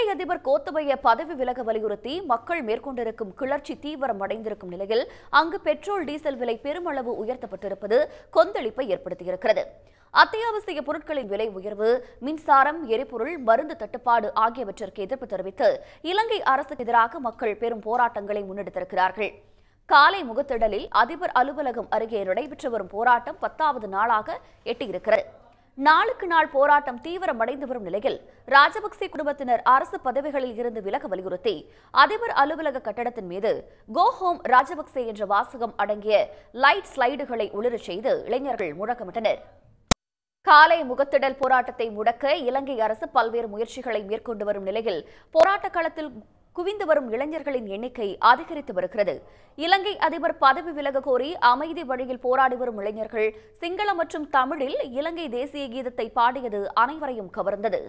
இலங்கை அதிபர் கோத்தபய பதவி விலக வலியுறுத்தி மக்கள் மேற்கொண்டிருக்கும் கிளர்ச்சி தீவிரம் அடைந்திருக்கும் நிலையில் அங்கு பெட்ரோல் டீசல் விலை பெருமளவு உயர்த்தப்பட்டிருப்பது கொந்தளிப்பை ஏற்படுத்தியிருக்கிறது அத்தியாவசிய பொருட்களின் விலை உயர்வு மின்சாரம் எரிபொருள் மருந்து தட்டுப்பாடு ஆகியவற்றிற்கு எதிர்ப்பு தெரிவித்து இலங்கை அரசுக்கு எதிராக மக்கள் பெரும் போராட்டங்களை முன்னெடுத்திருக்கிறார்கள் காலை முகத்திடலில் அதிபர் அலுவலகம் அருகே நடைபெற்று வரும் போராட்டம் பத்தாவது நாளாக எட்டியிருக்கிறது நாளுக்கு நாள் போராட்டம் தீவிரமடைந்து வரும் நிலையில் ராஜபக்சே குடும்பத்தினர் அரசு பதவிகளில் இருந்து விலக வலியுறுத்தி அதிபர் அலுவலக கட்டடத்தின் மீது கோ ஹோம் ராஜபக்சே என்ற வாசகம் அடங்கிய லைட் ஸ்லைடுகளை ஒளிரச் செய்து இளைஞர்கள் முழக்கமிட்டனர் காலை முகத்திடல் போராட்டத்தை முடக்க இலங்கை அரசு பல்வேறு முயற்சிகளை மேற்கொண்டு வரும் நிலையில் போராட்ட களத்தில் குவிந்து வரும் இளைஞர்களின் எண்ணிக்கை அதிகரித்து வருகிறது இலங்கை அதிபர் பதவி விலக கோரி அமைதி வழியில் போராடி வரும் இளைஞர்கள் சிங்கள மற்றும் தமிழில் இலங்கை தேசிய கீதத்தை பாடியது அனைவரையும் கவர்ந்தது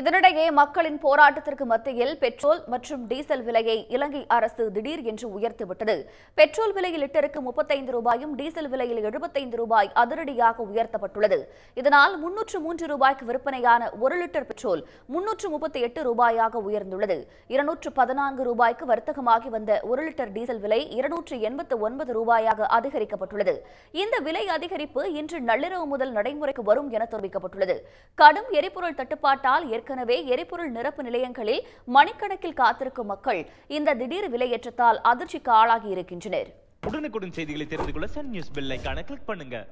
இதனிடையே மக்களின் போராட்டத்திற்கு மத்தியில் பெட்ரோல் மற்றும் டீசல் விலையை இலங்கை அரசு திடீர் என்று உயர்த்திவிட்டது பெட்ரோல் விலையில் லிட்டருக்கு முப்பத்தைந்து ரூபாயும் டீசல் விலையில் எழுபத்தைந்து ரூபாய் அதிரடியாக உயர்த்தப்பட்டுள்ளது இதனால் முன்னூற்று மூன்று ரூபாய்க்கு விற்பனையான ஒரு லிட்டர் பெட்ரோல் முன்னூற்று முப்பத்தி எட்டு ரூபாயாக உயர்ந்துள்ளது இருநூற்று பதினான்கு ரூபாய்க்கு வர்த்தகமாகி வந்த ஒரு லிட்டர் டீசல் விலை இருநூற்று எண்பத்து ஒன்பது ரூபாயாக அதிகரிக்கப்பட்டுள்ளது இந்த விலை அதிகரிப்பு இன்று நள்ளிரவு முதல் நடைமுறைக்கு வரும் என தெரிவிக்கப்பட்டுள்ளது கடும் எரிபொருள் தட்டுப்பாட்டால் ஏற்கனவே எரிபொருள் நிரப்பு நிலையங்களில் மணிக்கணக்கில் காத்திருக்கும் மக்கள் இந்த திடீர் விலையேற்றத்தால் அதிர்ச்சிக்கு ஆளாகி இருக்கின்றனர் உடனுக்குடன் செய்திகளை தெரிந்து கொள்ள சன் நியூஸ் பெல் கிளிக் பண்ணுங்க